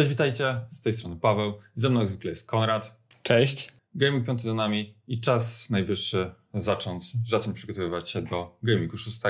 Cześć, witajcie. Z tej strony Paweł. Ze mną jak zwykle jest Konrad. Cześć. Gaming 5 za nami i czas najwyższy zacząć, zacząć przygotowywać się do Gamingu 6.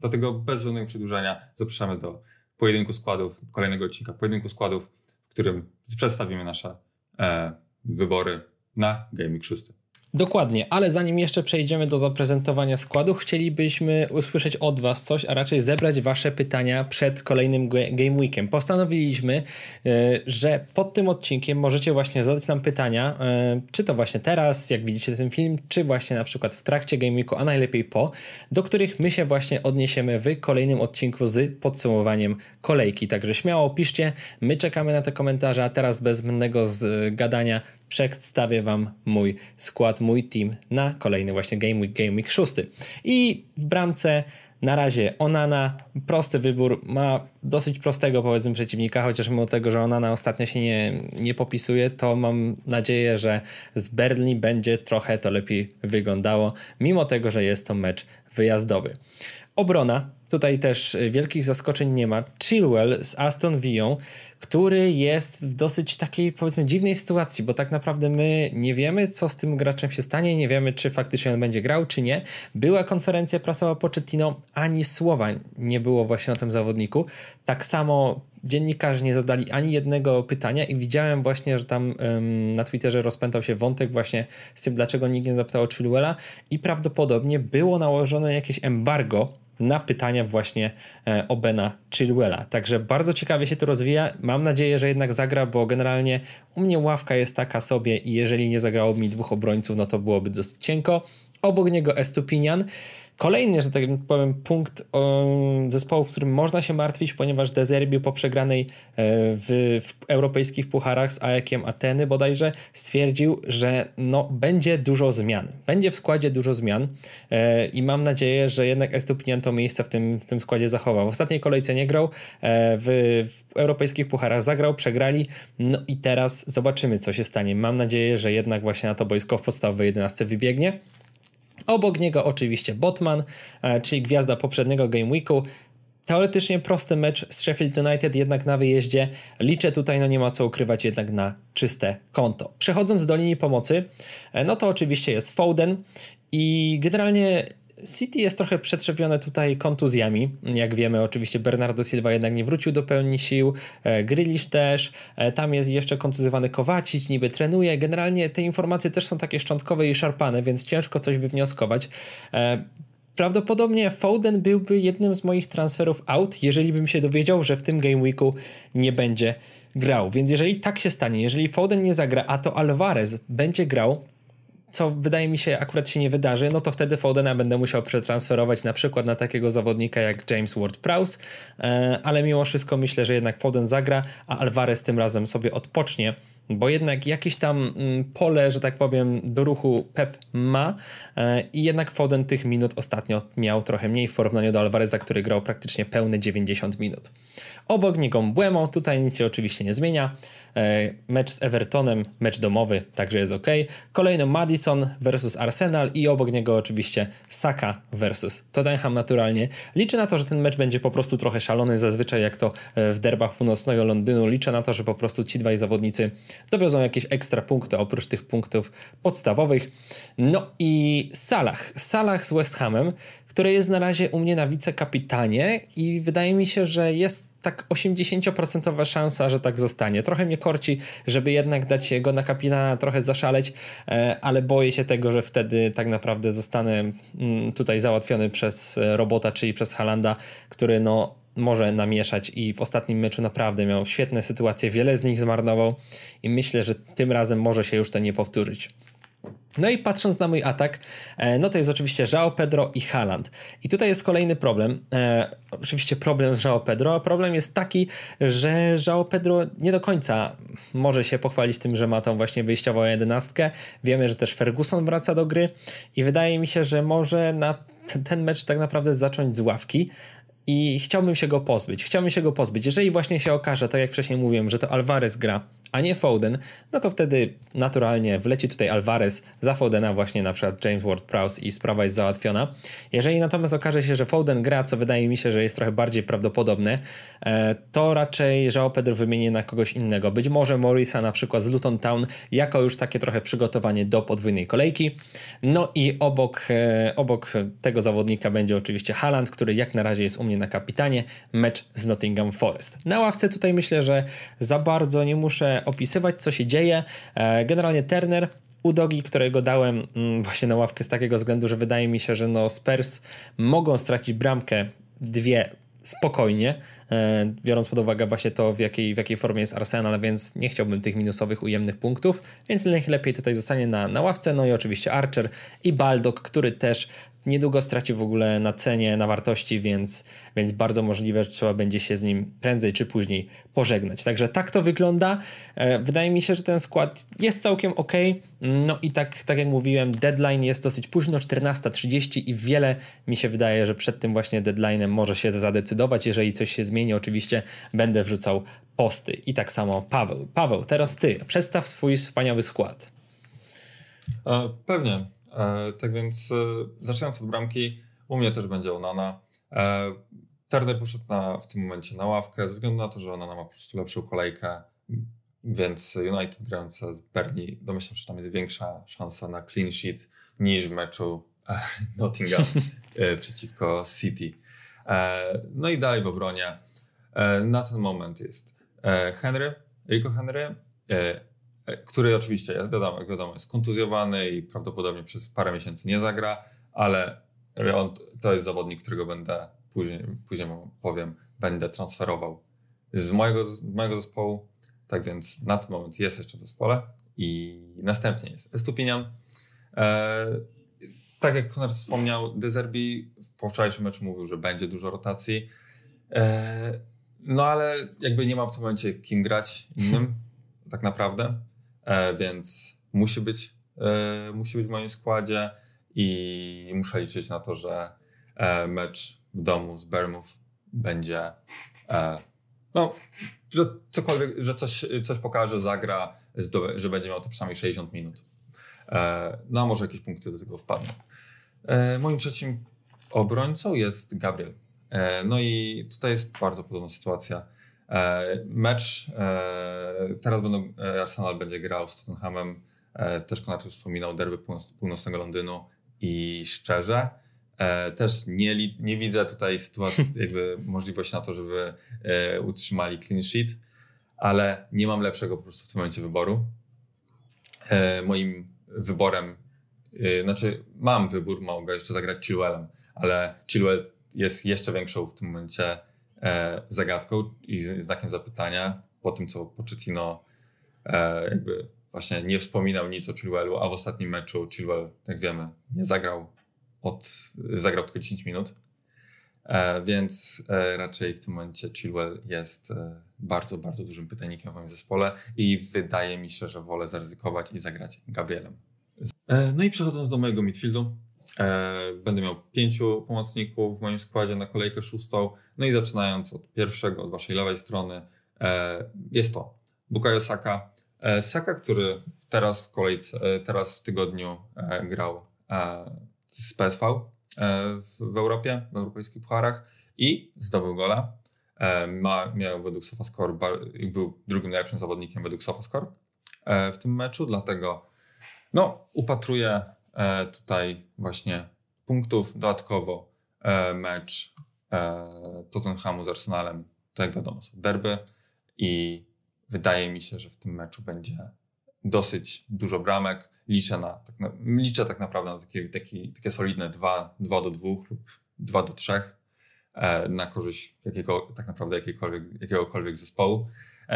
Dlatego bez żadnego przedłużenia zapraszamy do pojedynku składów, kolejnego odcinka pojedynku składów, w którym przedstawimy nasze e, wybory na Gaming 6. Dokładnie, ale zanim jeszcze przejdziemy do zaprezentowania składu, chcielibyśmy usłyszeć od Was coś, a raczej zebrać Wasze pytania przed kolejnym Game Weekiem. Postanowiliśmy, e, że pod tym odcinkiem możecie właśnie zadać nam pytania, e, czy to właśnie teraz, jak widzicie ten film, czy właśnie na przykład w trakcie Game Weeku, a najlepiej po, do których my się właśnie odniesiemy w kolejnym odcinku z podsumowaniem kolejki. Także śmiało piszcie, my czekamy na te komentarze, a teraz bez zbędnego gadania przedstawię Wam mój skład, mój team na kolejny właśnie Game Week, Game Week 6. I w bramce na razie Onana, prosty wybór, ma dosyć prostego powiedzmy przeciwnika, chociaż mimo tego, że Onana ostatnio się nie, nie popisuje, to mam nadzieję, że z Berlin będzie trochę to lepiej wyglądało, mimo tego, że jest to mecz wyjazdowy. Obrona. Tutaj też y, wielkich zaskoczeń nie ma. Chilwell z Aston Villa, który jest w dosyć takiej powiedzmy dziwnej sytuacji, bo tak naprawdę my nie wiemy, co z tym graczem się stanie, nie wiemy, czy faktycznie on będzie grał, czy nie. Była konferencja prasowa po Cettino, ani słowa nie było właśnie o tym zawodniku. Tak samo dziennikarze nie zadali ani jednego pytania i widziałem właśnie, że tam ym, na Twitterze rozpętał się wątek właśnie z tym, dlaczego nikt nie zapytał o Chilwella i prawdopodobnie było nałożone jakieś embargo na pytania właśnie e, Obena Chiluela. Także bardzo ciekawie się to rozwija. Mam nadzieję, że jednak zagra, bo generalnie u mnie ławka jest taka sobie i jeżeli nie zagrało mi dwóch obrońców, no to byłoby dosyć cienko. Obok niego Estupinian. Kolejny, że tak powiem, punkt zespołu, w którym można się martwić, ponieważ Dezerbiu po przegranej e, w, w, europejskich pucharach z Aekiem Ateny bodajże stwierdził, że no, będzie dużo zmian. Będzie w składzie dużo zmian e, i mam nadzieję, że jednak Estupinian to miejsce w tym, w tym składzie zachował. W ostatniej kolejce nie grał, e, w, w europejskich pucharach zagrał, przegrali, no i teraz zobaczymy, co się stanie. Mam nadzieję, że jednak właśnie na to boisko w podstawowej 11 wybiegnie. Obok niego oczywiście Botman, e, czyli gwiazda poprzedniego Game Weeku. Teoretycznie prosty mecz z Sheffield United, jednak na wyjeździe liczę tutaj, no nie ma co ukrywać, jednak na czyste konto. Przechodząc do linii pomocy, e, no to oczywiście jest Foden i generalnie City jest trochę przetrzewione tutaj kontuzjami. Jak wiemy, oczywiście Bernardo Silva jednak nie wrócił do pełni sił, e, Grylisz też, e, tam jest jeszcze kontuzywany Kowacic, niby trenuje. Generalnie te informacje też są takie szczątkowe i szarpane, więc ciężko coś wywnioskować. E, prawdopodobnie Foden byłby jednym z moich transferów out, jeżeli bym się dowiedział, że w tym game weeku nie będzie grał. Więc jeżeli tak się stanie, jeżeli Foden nie zagra, a to Alvarez będzie grał, co wydaje mi się akurat się nie wydarzy, no to wtedy Fodena będę musiał przetransferować na przykład na takiego zawodnika jak James Ward-Prowse, e, ale mimo wszystko myślę, że jednak Foden zagra, a Alvarez tym razem sobie odpocznie, bo jednak jakieś tam mm, pole, że tak powiem, do ruchu Pep ma e, i jednak Foden tych minut ostatnio miał trochę mniej w porównaniu do Alvareza, który grał praktycznie pełne 90 minut. Obok niego Błemo, tutaj nic się oczywiście nie zmienia. E, mecz z Evertonem, mecz domowy, także jest ok. Kolejno Madison versus Arsenal i obok niego oczywiście Saka versus Tottenham naturalnie. Liczę na to, że ten mecz będzie po prostu trochę szalony, zazwyczaj jak to e, w derbach północnego Londynu. Liczę na to, że po prostu ci dwaj zawodnicy dowiozą jakieś ekstra punkty oprócz tych punktów podstawowych. No i Salah, Salah z West Hamem które jest na razie u mnie na wicekapitanie i wydaje mi się, że jest tak 80% szansa, że tak zostanie. Trochę mnie korci, żeby jednak dać go na kapitana, trochę zaszaleć, e, ale boję się tego, że wtedy tak naprawdę zostanę mm, tutaj załatwiony przez e, robota, czyli przez Halanda, który no może namieszać i w ostatnim meczu naprawdę miał świetne sytuacje, wiele z nich zmarnował i myślę, że tym razem może się już to nie powtórzyć. No i patrząc na mój atak, e, no to jest oczywiście Jao Pedro i Haland. I tutaj jest kolejny problem. E, oczywiście problem z Jao Pedro, a problem jest taki, że Jao Pedro nie do końca może się pochwalić tym, że ma tą właśnie wyjściową jedenastkę. Wiemy, że też Ferguson wraca do gry i wydaje mi się, że może na ten mecz tak naprawdę zacząć z ławki, i chciałbym się go pozbyć. Chciałbym się go pozbyć. Jeżeli właśnie się okaże, tak jak wcześniej mówiłem, że to Alvarez gra, a nie Foden, no to wtedy naturalnie wleci tutaj Alvarez za Fodena właśnie na przykład James Ward-Prowse i sprawa jest załatwiona. Jeżeli natomiast okaże się, że Foden gra, co wydaje mi się, że jest trochę bardziej prawdopodobne, e, to raczej João Pedro wymieni na kogoś innego. Być może Morrisa na przykład z Luton Town jako już takie trochę przygotowanie do podwójnej kolejki. No i obok, e, obok tego zawodnika będzie oczywiście Haaland, który jak na razie jest u mnie na kapitanie. Mecz z Nottingham Forest. Na ławce tutaj myślę, że za bardzo nie muszę opisywać, co się dzieje. E, generalnie Turner Udogi, którego dałem mm, właśnie na ławkę z takiego względu, że wydaje mi się, że no Spurs mogą stracić bramkę dwie spokojnie, e, biorąc pod uwagę właśnie to, w jakiej, w jakiej formie jest Arsenal, więc nie chciałbym tych minusowych, ujemnych punktów, więc najlepiej tutaj zostanie na, na ławce, no i oczywiście Archer i Baldok, który też niedługo straci w ogóle na cenie, na wartości, więc, więc bardzo możliwe, że trzeba będzie się z nim prędzej czy później pożegnać. Także tak to wygląda. E, wydaje mi się, że ten skład jest całkiem ok. No i tak, tak jak mówiłem, deadline jest dosyć późno, 14.30 i wiele mi się wydaje, że przed tym właśnie deadline'em może się zadecydować. Jeżeli coś się zmieni, oczywiście będę wrzucał posty. I tak samo Paweł. Paweł, teraz ty, przedstaw swój wspaniały skład. E, pewnie. E, tak więc e, zaczynając od bramki, u mnie też będzie Onana. E, Turner poszedł na, w tym momencie na ławkę, ze względu na to, że Onana ma po prostu lepszą kolejkę, więc United grające z Berni, domyślam się, że tam jest większa szansa na clean sheet niż w meczu Nottingham przeciwko City. No i dalej w obronie. Na ten moment jest Henry, Rico Henry, E, który oczywiście, jak wiadomo, wiadomo, jest kontuzjowany i prawdopodobnie przez parę miesięcy nie zagra, ale to jest zawodnik, którego będę później, później powiem, będę transferował z mojego, z mojego zespołu. Tak więc na ten moment jest jeszcze w zespole i następnie jest Estupinian. Eee, tak jak Konrad wspomniał, Dezerbi w powczorajszym meczu mówił, że będzie dużo rotacji. E, no ale jakby nie mam w tym momencie kim grać innym, tak naprawdę. E, więc musi być, e, musi być w moim składzie i muszę liczyć na to, że e, mecz w domu z Bermów będzie no, że cokolwiek, że coś, coś pokaże, zagra, że będzie miał to przynajmniej 60 minut. No a może jakieś punkty do tego wpadną. Moim trzecim obrońcą jest Gabriel. No i tutaj jest bardzo podobna sytuacja. E, mecz, e, teraz będą, e, Arsenal będzie grał z Tottenhamem, też Konrad wspominał derby północnego Londynu i szczerze, też nie, nie widzę tutaj sytuacji, jakby możliwości na to, żeby utrzymali clean sheet, ale nie mam lepszego po prostu w tym momencie wyboru. Moim wyborem, znaczy mam wybór, mogę jeszcze zagrać Chilwellem, ale Chilwell jest jeszcze większą w tym momencie E, zagadką i znakiem zapytania po tym, co Pochettino e, jakby właśnie nie wspominał nic o Chilwellu, a w ostatnim meczu Chilwell, jak wiemy, nie zagrał od, zagrał tylko 10 minut. E, więc raczej w tym momencie Chilwell jest bardzo, bardzo dużym pytajnikiem w moim zespole i wydaje mi się, że wolę zaryzykować i zagrać Gabrielem. No i przechodząc do mojego midfieldu, E, będę miał pięciu pomocników w moim składzie na kolejkę szóstą. No i zaczynając od pierwszego, od waszej lewej strony, e, jest to Bukayo Saka. E, Saka, który teraz w kolejce, teraz w tygodniu grał z PSV w Europie, w europejskich pucharach i zdobył gola. Ma, miał według SofaScore, był drugim najlepszym zawodnikiem według SofaScore w tym meczu, dlatego no, upatruję E, tutaj właśnie punktów. Dodatkowo e, mecz e, Tottenhamu z Arsenalem, to jak wiadomo, są derby i wydaje mi się, że w tym meczu będzie dosyć dużo bramek. Liczę, na, tak, na, liczę tak naprawdę na takie, takie, takie solidne 2, 2 do 2 lub 2 do 3 na korzyść jakiego, tak naprawdę jakiegokolwiek, jakiegokolwiek zespołu.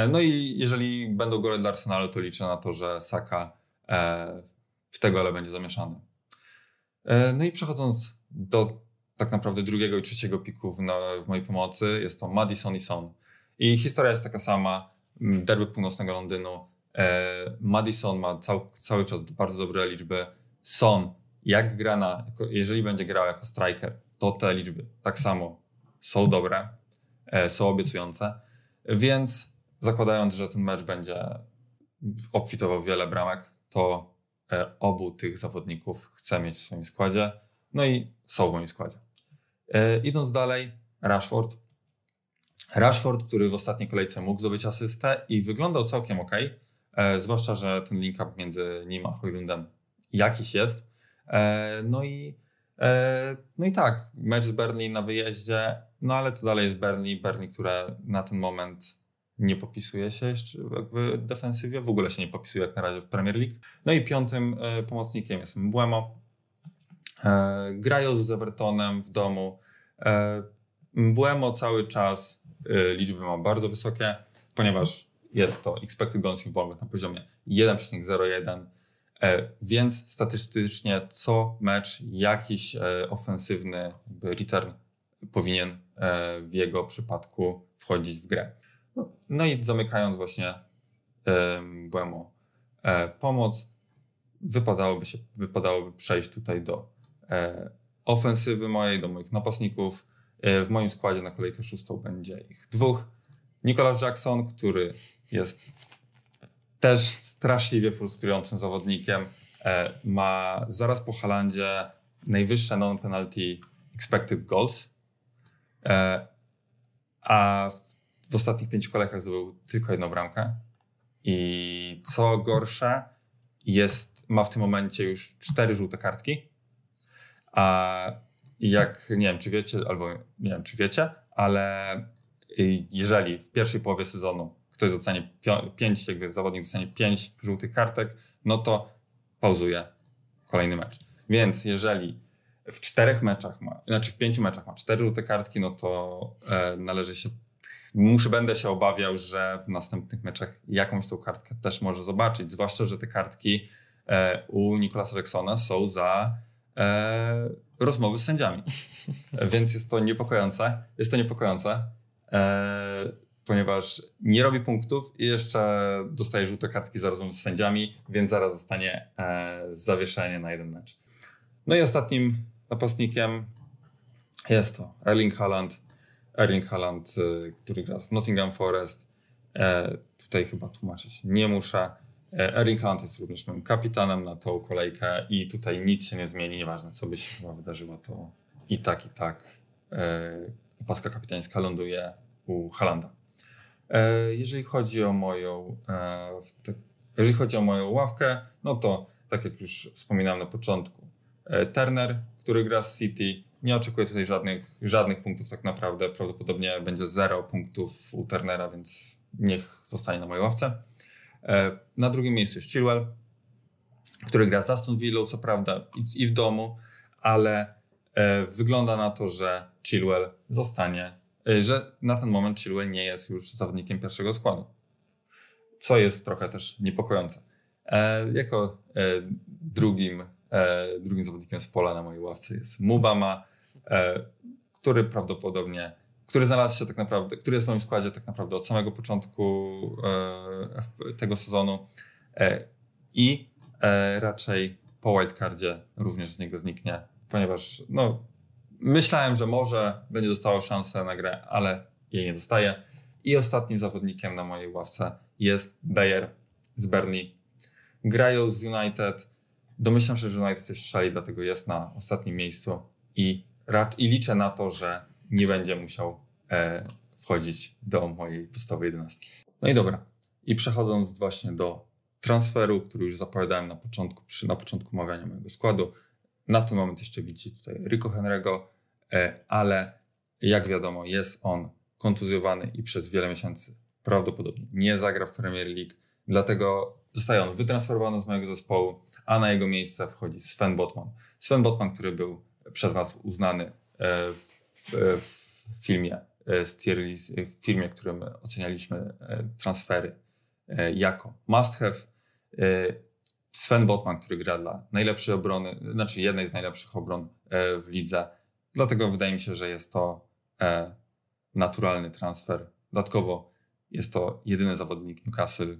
No i jeżeli będą gole dla Arsenalu, to liczę na to, że Saka w tego ale będzie zamieszany. E, no i przechodząc do tak naprawdę drugiego i trzeciego piku w, na, w mojej pomocy, jest to Madison i Son. I historia jest taka sama, derby północnego Londynu. E, Madison ma cał, cały czas bardzo dobre liczby. Son, jak gra na, jeżeli będzie grał jako striker, to te liczby tak samo są dobre, e, są obiecujące. Więc zakładając, że ten mecz będzie obfitował wiele bramek, to E, obu tych zawodników chcę mieć w swoim składzie, no i są w moim składzie. E, idąc dalej, Rashford. Rashford, który w ostatniej kolejce mógł zdobyć asystę i wyglądał całkiem ok, e, zwłaszcza, że ten link up między nim a Hojlundem jakiś jest. No i, no i tak, mecz z Berlin na wyjeździe, no ale to dalej jest Berlin, Berlin, które na ten moment nie popisuje się jeszcze, jakby defensywie w ogóle się nie popisuje jak na razie w Premier League. No i piątym e, pomocnikiem jest Mbuemo. E, grają z Evertonem w domu. E, Mbuemo cały czas y, liczby ma bardzo wysokie, ponieważ jest to expected goals involved na poziomie 1,01, e, więc statystycznie co mecz jakiś e, ofensywny return powinien e, w jego przypadku wchodzić w grę. No i zamykając właśnie um, BMO, e, pomoc, wypadałoby, się, wypadałoby przejść tutaj do e, ofensywy mojej, do moich napastników. E, w moim składzie na kolejkę szóstą będzie ich dwóch. Nicolas Jackson, który jest też straszliwie frustrującym zawodnikiem. ma zaraz po Halandzie najwyższe non-penalty expected goals. a w w ostatnich pięciu kolejkach zdobył tylko jedną bramkę. I co gorsze, jest, ma w tym momencie już cztery żółte kartki. A jak nie wiem, czy wiecie, albo nie wiem, czy wiecie, ale jeżeli w pierwszej połowie sezonu ktoś dostanie pięć, jakby zawodnik dostanie pięć żółtych kartek, no to pauzuje kolejny mecz. Więc jeżeli w czterech meczach ma, znaczy w pięciu meczach ma cztery żółte kartki, no to e, należy się Muszę, będę się obawiał, że w następnych meczach jakąś tą kartkę też może zobaczyć, zwłaszcza, że te kartki e, u Nikolasa Jacksona są za e, rozmowy z sędziami. Więc jest to niepokojące. Jest to niepokojące, e, ponieważ nie robi punktów i jeszcze dostaje żółte kartki za rozmowy z sędziami, więc zaraz zostanie e, zawieszenie na jeden mecz. No i ostatnim napastnikiem jest to Erling Haaland. Erling Haaland, y, który gra z Nottingham Forest. E, tutaj chyba tłumaczyć nie muszę. E, Erling Haaland jest również moim kapitanem na tą kolejkę i tutaj nic się nie zmieni, nieważne co by się chyba wydarzyło, to i tak, i tak e, opaska kapitańska ląduje u Halanda. Jeżeli chodzi o moją, jeżeli chodzi o moją ławkę, no to tak jak już wspominałem na początku, Turner, który gra z City, nie oczekuję tutaj żadnych, żadnych punktów tak naprawdę. Prawdopodobnie będzie zero punktów u Turnera, więc niech zostanie na mojej ławce. E, na drugim miejscu jest Chilwell, który gra z Aston Villa, co prawda i w domu, ale e, wygląda na to, że Chilwell zostanie, e, że na ten moment Chilwell nie jest już zawodnikiem pierwszego składu, co jest trochę też niepokojące. Jako drugim, drugim zawodnikiem z pola na mojej ławce jest Mubama, E, który prawdopodobnie, który znalazł się tak naprawdę, który jest w moim składzie tak naprawdę od samego początku e, tego sezonu e, i raczej po wildcardzie również z niego zniknie, ponieważ no, myślałem, że może będzie dostało szansę na grę, ale jej nie dostaje. I ostatnim zawodnikiem na mojej ławce jest Bayer z Berni. Grają z United. Domyślam się, że United coś strzeli, dlatego jest na ostatnim miejscu i rad i liczę na to, że nie będzie musiał e, wchodzić do mojej podstawowej jedenastki. No i dobra. I przechodząc właśnie do transferu, który już zapowiadałem na początku, przy, na początku omawiania mojego składu. Na ten moment jeszcze widzicie tutaj Rico Henry'ego, e, ale jak wiadomo jest on kontuzjowany i przez wiele miesięcy prawdopodobnie nie zagra w Premier League, dlatego zostaje on wytransferowany z mojego zespołu, a na jego miejsce wchodzi Sven Botman. Sven Botman, który był przez nas uznany e, w, w filmie Stierlis, e, w filmie, w którym ocenialiśmy e, transfery jako must have. Sven Botman, który gra dla najlepszej obrony, znaczy jednej z najlepszych obron w lidze. Dlatego wydaje mi się, że jest to naturalny transfer. Dodatkowo jest to jedyny zawodnik Newcastle,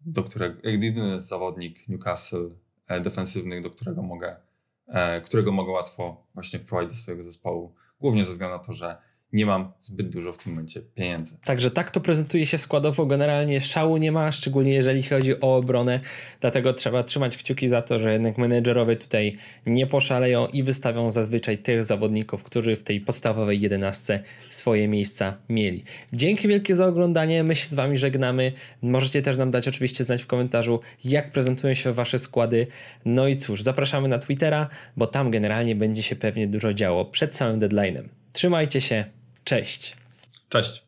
do którego, jedyny zawodnik Newcastle defensywny, do którego mogę E, którego mogę łatwo właśnie wprowadzić do swojego zespołu, głównie ze względu na to, że nie mam zbyt dużo w tym momencie pieniędzy. Także tak to prezentuje się składowo. Generalnie szału nie ma, szczególnie jeżeli chodzi o obronę, dlatego trzeba trzymać kciuki za to, że jednak menedżerowie tutaj nie poszaleją i wystawią zazwyczaj tych zawodników, którzy w tej podstawowej jedenastce swoje miejsca mieli. Dzięki wielkie za oglądanie, my się z Wami żegnamy. Możecie też nam dać oczywiście znać w komentarzu, jak prezentują się Wasze składy. No i cóż, zapraszamy na Twittera, bo tam generalnie będzie się pewnie dużo działo przed samym deadline'em. Trzymajcie się, Cześć. Cześć.